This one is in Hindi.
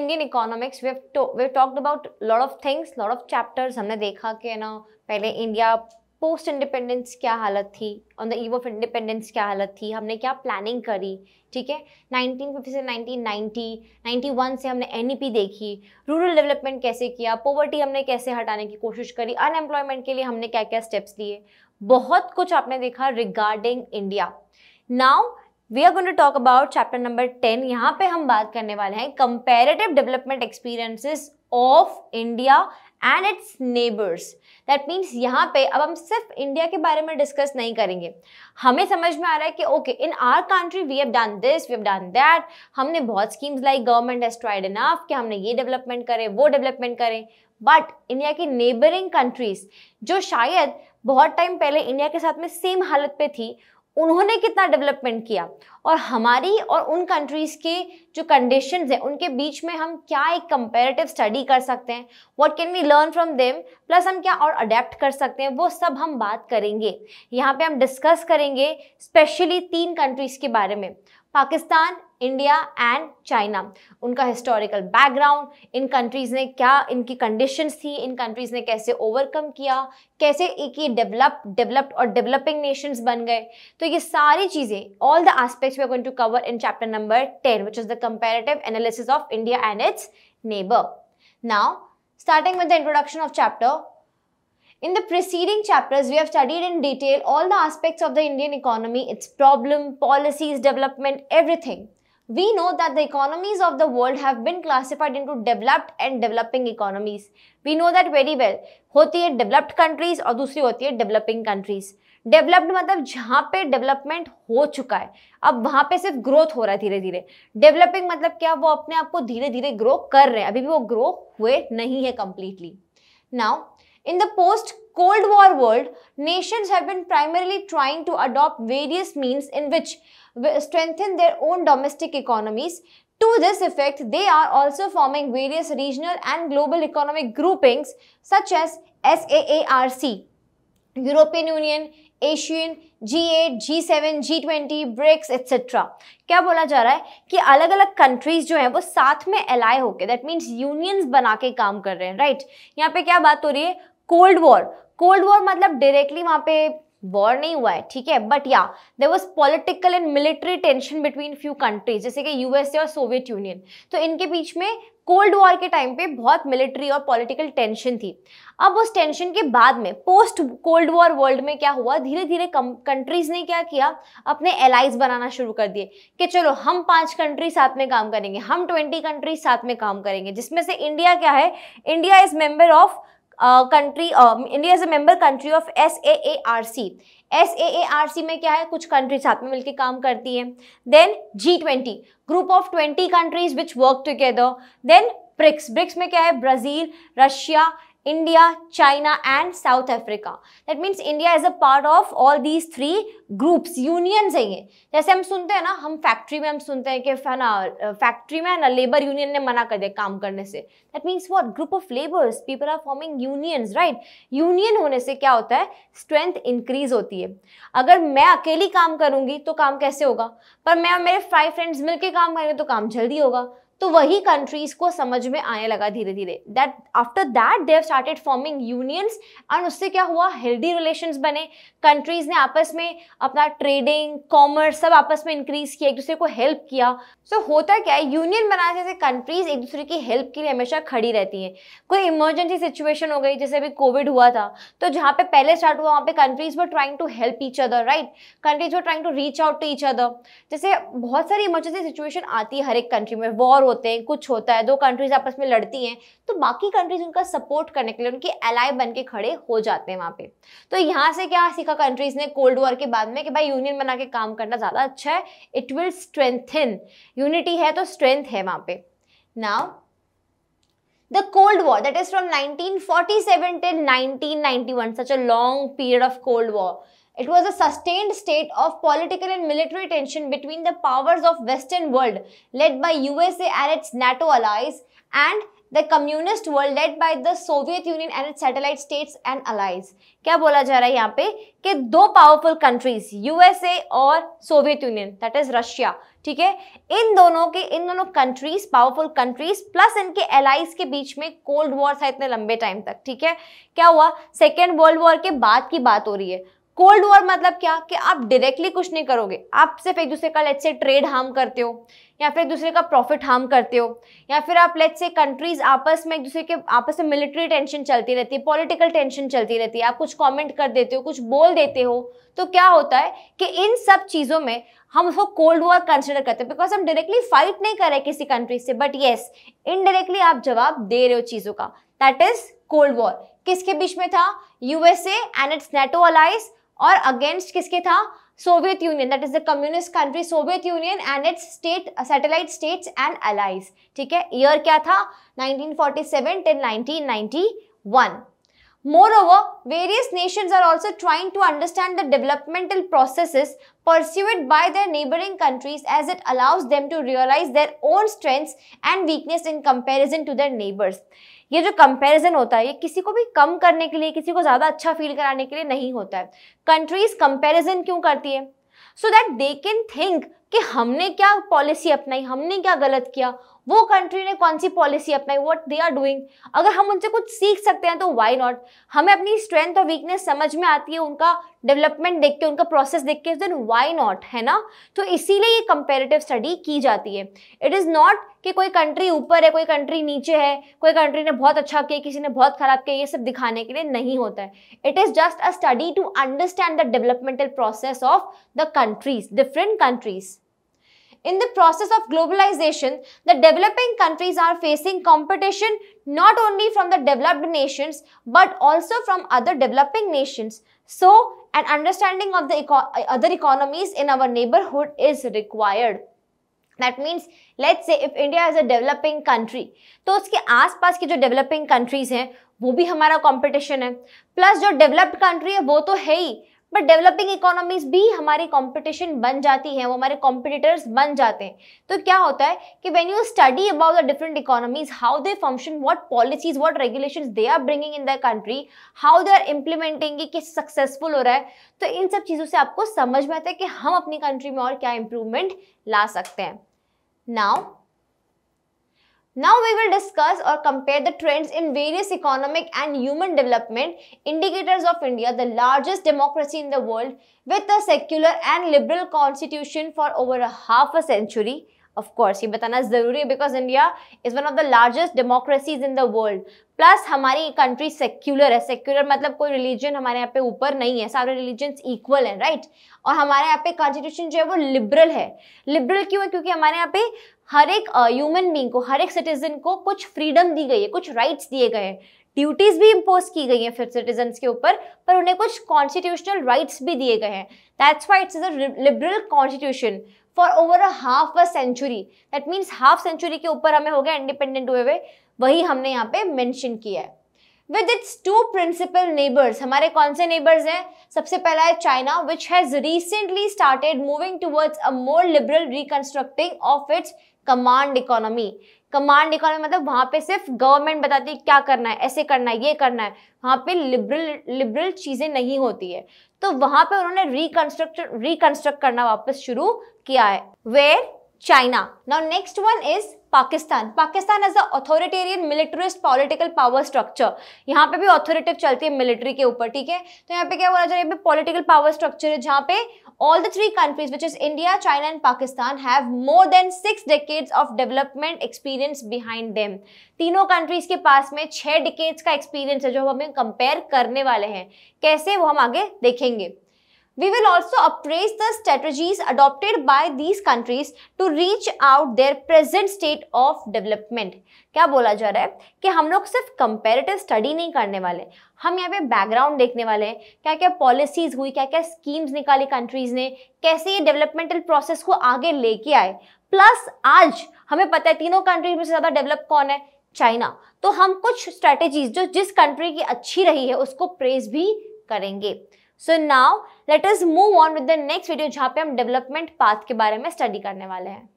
Indian economics we have talked about lot of things lot of chapters हमने देखा कि ना पहले इंडिया पोस्ट इंडिपेंडेंस क्या हालत थी on the eve of independence क्या हालत थी हमने क्या प्लानिंग करी ठीक है 1950 से 1990 91 से हमने एन e देखी रूरल डेवलपमेंट कैसे किया पॉवर्टी हमने कैसे हटाने की कोशिश करी अनएम्प्लॉयमेंट के लिए हमने क्या क्या स्टेप्स लिए बहुत कुछ आपने देखा regarding India now we are going to talk about chapter number ten यहाँ पे हम बात करने वाले हैं comparative development experiences of India and its neighbours that means यहाँ पे अब हम सिर्फ इंडिया के बारे में डिस्कस नहीं करेंगे हमें समझ में आ रहा है कि okay in our country we have done this we have done that हमने बहुत schemes like government has tried enough कि हमने ये डेवलपमेंट करें वो डेवलपमेंट करें बट इंडिया की नेबरिंग कंट्रीज जो शायद बहुत टाइम पहले इंडिया के साथ में सेम हालत पे थी उन्होंने कितना डेवलपमेंट किया और हमारी और उन कंट्रीज़ के जो कंडीशन हैं उनके बीच में हम क्या एक कंपेरेटिव स्टडी कर सकते हैं what can we learn from them plus हम क्या और अडेप्ट कर सकते हैं वो सब हम बात करेंगे यहाँ पे हम डिस्कस करेंगे स्पेशली तीन कंट्रीज़ के बारे में पाकिस्तान इंडिया एंड चाइना उनका हिस्टोरिकल बैकग्राउंड इन कंट्रीज़ ने क्या इनकी कंडीशंस थी इन कंट्रीज़ ने कैसे ओवरकम किया कैसे एक ही डेवलप डेवलप्ड और डेवलपिंग नेशंस बन गए तो ये सारी चीज़ें all the aspects we are going to cover in chapter number ten which is the comparative analysis of India and its neighbour now starting with the introduction of chapter In the preceding chapters, we have studied in detail all the aspects of the Indian economy, its problem, policies, development, everything. we know that the economies of the world have been classified into developed and developing economies. We know that very well. hoti hai developed countries aur dusri hoti hai developing countries. Developed मतलब जहाँ पे डेवलपमेंट हो चुका है अब वहाँ पे सिर्फ ग्रोथ हो रहा है धीरे धीरे डेवलपिंग मतलब क्या वो अपने आप को धीरे धीरे ग्रो कर रहे हैं अभी भी वो ग्रो हुए नहीं है completely now in the post Cold War world, nations have been primarily trying to adopt various means in which strengthen their own domestic economies. To this effect, they are also forming various regional and global economic groupings such as SAARC, european union ASEAN G8, G7, G20, BRICS etcetera क्या बोला जा रहा है कि अलग अलग कंट्रीज जो हैं वो साथ में एलाय होके दैट मीन्स यूनियंस बना के काम कर रहे हैं राइट right? यहाँ पे क्या बात हो रही है कोल्ड वॉर कोल्ड वॉर मतलब डायरेक्टली वहाँ पे वॉर नहीं हुआ है ठीक है बट या there was political and military tension between few countries जैसे कि यूएसए और सोवियत यूनियन तो इनके बीच में कोल्ड वॉर के टाइम पे बहुत मिलिट्री और पॉलिटिकल टेंशन थी अब उस टेंशन के बाद में पोस्ट कोल्ड वॉर वर्ल्ड में क्या हुआ धीरे धीरे कंट्रीज ने क्या किया अपने एलाइज बनाना शुरू कर दिए कि चलो हम पांच कंट्री साथ में काम करेंगे हम ट्वेंटी कंट्री साथ में काम करेंगे जिसमें से इंडिया क्या है India is member of country India is a member country of S A A R C S A A R C में क्या है कुछ कंट्री साथ में मिलकर काम करती है then G twenty group of twenty countries which work together then BRICS BRICS में क्या है Brazil Russia India, China and South Africa. That means India is a part of all these three groups, unions है ये जैसे हम सुनते हैं ना हम फैक्ट्री में हम सुनते हैं कि है ना फैक्ट्री में ना लेबर यूनियन ने मना कर दिया काम करने से that means what group of labours people are forming unions right union होने से क्या होता है स्ट्रेंथ इंक्रीज होती है अगर मैं अकेली काम करूँगी तो काम कैसे होगा पर मैं और मेरे फाइव फ्रेंड्स मिलकर काम करेंगे तो काम जल्दी होगा तो वही कंट्रीज को समझ में आने लगा धीरे धीरे that after that they started forming unions and उससे क्या हुआ हेल्दी रिलेशंस बने कंट्रीज ने आपस में अपना ट्रेडिंग कॉमर्स सब आपस में इंक्रीज किया एक दूसरे को हेल्प किया सो so, होता क्या है यूनियन बनाने से कंट्रीज एक दूसरे की हेल्प के लिए हमेशा खड़ी रहती हैं कोई इमरजेंसी सिचुएशन हो गई जैसे अभी कोविड हुआ था तो जहाँ पे पहले स्टार्ट हुआ वहाँ पे countries were trying to help each other right countries were trying to reach out to each other जैसे बहुत सारी इमरजेंसी सिचुएशन आती है हर एक कंट्री में वॉर होते हैं कुछ होता है दो कंट्रीज आपस में लड़ती हैं तो बाकी कंट्रीज उनका सपोर्ट करने के लिए उनके अलाय बन के खड़े हो जाते हैं वहाँ पे तो यहाँ से क्या सीखा कंट्रीज ने कोल्ड वॉर के बाद में कि भाई यूनियन बना के काम करना ज़्यादा अच्छा है इट विल स्ट्रेंथन यूनिटी है तो स्ट्रेंथ है वहाँ पे now the cold war that is from nineteen forty seven till nineteen ninety one such a long period of cold war it was a sustained state of political and military tension between the powers of Western world led by USA and its NATO allies and the communist world led by the Soviet union and satellite states and allies क्या बोला जा रहा है यहाँ पे कि दो पावरफुल कंट्रीज यूएसए और Soviet union that is Russia ठीक है इन दोनों के इन दोनों कंट्रीज पावरफुल कंट्रीज प्लस इनके एलाइज के बीच में कोल्ड वॉर था इतने लंबे टाइम तक ठीक है क्या हुआ सेकेंड वर्ल्ड वॉर के बाद की बात हो रही है कोल्ड वॉर मतलब क्या कि आप डायरेक्टली कुछ नहीं करोगे आप सिर्फ एक दूसरे का लेट से ट्रेड हार्म करते हो या फिर एक दूसरे का प्रॉफिट हार्म करते हो या फिर आप लेट से कंट्रीज आपस में एक दूसरे के आपस में मिलिट्री टेंशन चलती रहती है पॉलिटिकल टेंशन चलती रहती है आप कुछ कमेंट कर देते हो कुछ बोल देते हो तो क्या होता है कि इन सब चीज़ों में हम उसको कोल्ड वॉर कंसिडर करते हैं बिकॉज हम डायरेक्टली फाइट नहीं कर रहे किसी कंट्री से बट येस इनडायरेक्टली आप जवाब दे रहे हो चीज़ों का दैट इज कोल्ड वॉर किसके बीच में था USA and its NATO allies और अगेंस्ट किसके था Soviet union that is the communist country Soviet union and its state satellite states and allies ठीक है ईयर क्या था 1947 ten nineteen Moreover, various nations are also trying to understand the developmental processes pursued by their neighboring countries as it allows them to realize their own strengths and weakness in comparison to their neighbors. ये जो कंपैरिजन होता है ये किसी को भी कम करने के लिए किसी को ज़्यादा अच्छा फील कराने के लिए नहीं होता है कंट्रीज कंपैरिजन क्यों करती है so that they can think कि हमने क्या पॉलिसी अपनाई हमने क्या गलत किया वो कंट्री ने कौन सी पॉलिसी अपनाई व्हाट दे आर डूइंग अगर हम उनसे कुछ सीख सकते हैं तो वाई नॉट हमें अपनी स्ट्रेंथ और वीकनेस समझ में आती है उनका डेवलपमेंट देख के उनका प्रोसेस देख के देन वाई नॉट है ना तो इसीलिए ये कंपेरेटिव स्टडी की जाती है इट इज़ नॉट कि कोई कंट्री ऊपर है कोई कंट्री नीचे है कोई कंट्री ने बहुत अच्छा किया किसी ने बहुत ख़राब किया ये सब दिखाने के लिए नहीं होता है it is just a study to understand the developmental process of the countries different countries In the process of globalization, the developing countries are facing competition not only from the developed nations but also from other developing nations. So, an understanding of the eco other economies in our neighborhood is required. means, let's say, if India is a developing country, तो उसके आसपास की जो developing countries हैं वो भी हमारा competition है Plus, जो developed country है वो तो है ही बट डेवलपिंग इकोनॉमीज भी हमारे कॉम्पिटिशन बन जाती हैं वो हमारे कॉम्पिटिटर्स बन जाते हैं तो क्या होता है कि when you study about the different economies how they function what policies what regulation they are bringing in the country how they are implementing कि सक्सेसफुल हो रहा है तो इन सब चीज़ों से आपको समझ में आता है कि हम अपनी कंट्री में और क्या इम्प्रूवमेंट ला सकते हैं now Now we will discuss or compare the trends in various economic and human development indicators of India, the largest democracy in the world, with a secular and liberal constitution for over a half a century, of course ये बताना ज़रूरी है because India is one of the largest democracies in the world plus हमारी कंट्री सेक्युलर है सेक्युलर मतलब कोई रिलीजन हमारे यहाँ पे ऊपर नहीं है सारे रिलीजन इक्वल हैं राइट और हमारे यहाँ पे कॉन्स्टिट्यूशन जो है वो लिबरल है लिबरल क्यों है क्योंकि हमारे यहाँ पे हर एक ह्यूमन uh, बींग को हर एक सिटीजन को कुछ फ्रीडम दी गई है कुछ राइट्स दिए गए हैं ड्यूटीज भी इम्पोज की गई हैं फिर सिटीजन के ऊपर पर उन्हें कुछ कॉन्स्टिट्यूशनल राइट्स भी दिए गए हैं that's why it's a liberal constitution for over a half a century that means half century के ऊपर हमें हो गया इंडिपेंडेंट हुए हुए वही हमने यहाँ पे मैंशन किया है with its two principal neighbours हमारे कौन से नेबर्स हैं सबसे पहला है China which has recently started moving towards a more liberal reconstructing of its command economy command economy मतलब वहां पे सिर्फ गवर्नमेंट बताती है क्या करना है ऐसे करना है ये करना है वहां पे लिबरल लिबरल चीज़ें नहीं होती है तो वहां पे उन्होंने रिकंस्ट्रक्ट रिकन्स्ट्रक्ट करना वापस शुरू किया है where China now next one is Pakistan Pakistan as a authoritarian militarist political power structure यहाँ पे भी ऑथोरिटिव चलती है मिलिट्री के ऊपर ठीक है तो यहाँ पे क्या बोला जा रहा है पॉलिटिकल पावर स्ट्रक्चर है जहाँ पे all the three countries which is India China and Pakistan have more than six decades of development experience behind them तीनों कंट्रीज के पास में छः डिकेट्स का एक्सपीरियंस है जो हम हमें कंपेयर करने वाले हैं कैसे वो हम आगे देखेंगे We will also appraise the strategies adopted by these countries to reach out their present state of development. क्या बोला जा रहा है कि हम लोग सिर्फ कंपेरेटिव स्टडी नहीं करने वाले हम यहाँ पे बैकग्राउंड देखने वाले हैं क्या क्या पॉलिसीज हुई क्या क्या स्कीम्स निकाली कंट्रीज ने कैसे ये डेवलपमेंटल प्रोसेस को आगे लेके आए प्लस आज हमें पता है तीनों कंट्रीज में से ज़्यादा डेवलप कौन है चाइना तो हम कुछ स्ट्रैटेजीज जो जिस कंट्री की अच्छी रही है उसको प्रेज भी करेंगे so now let us move on with the next video जहाँ पे हम डेवलपमेंट पाथ के बारे में स्टडी करने वाले हैं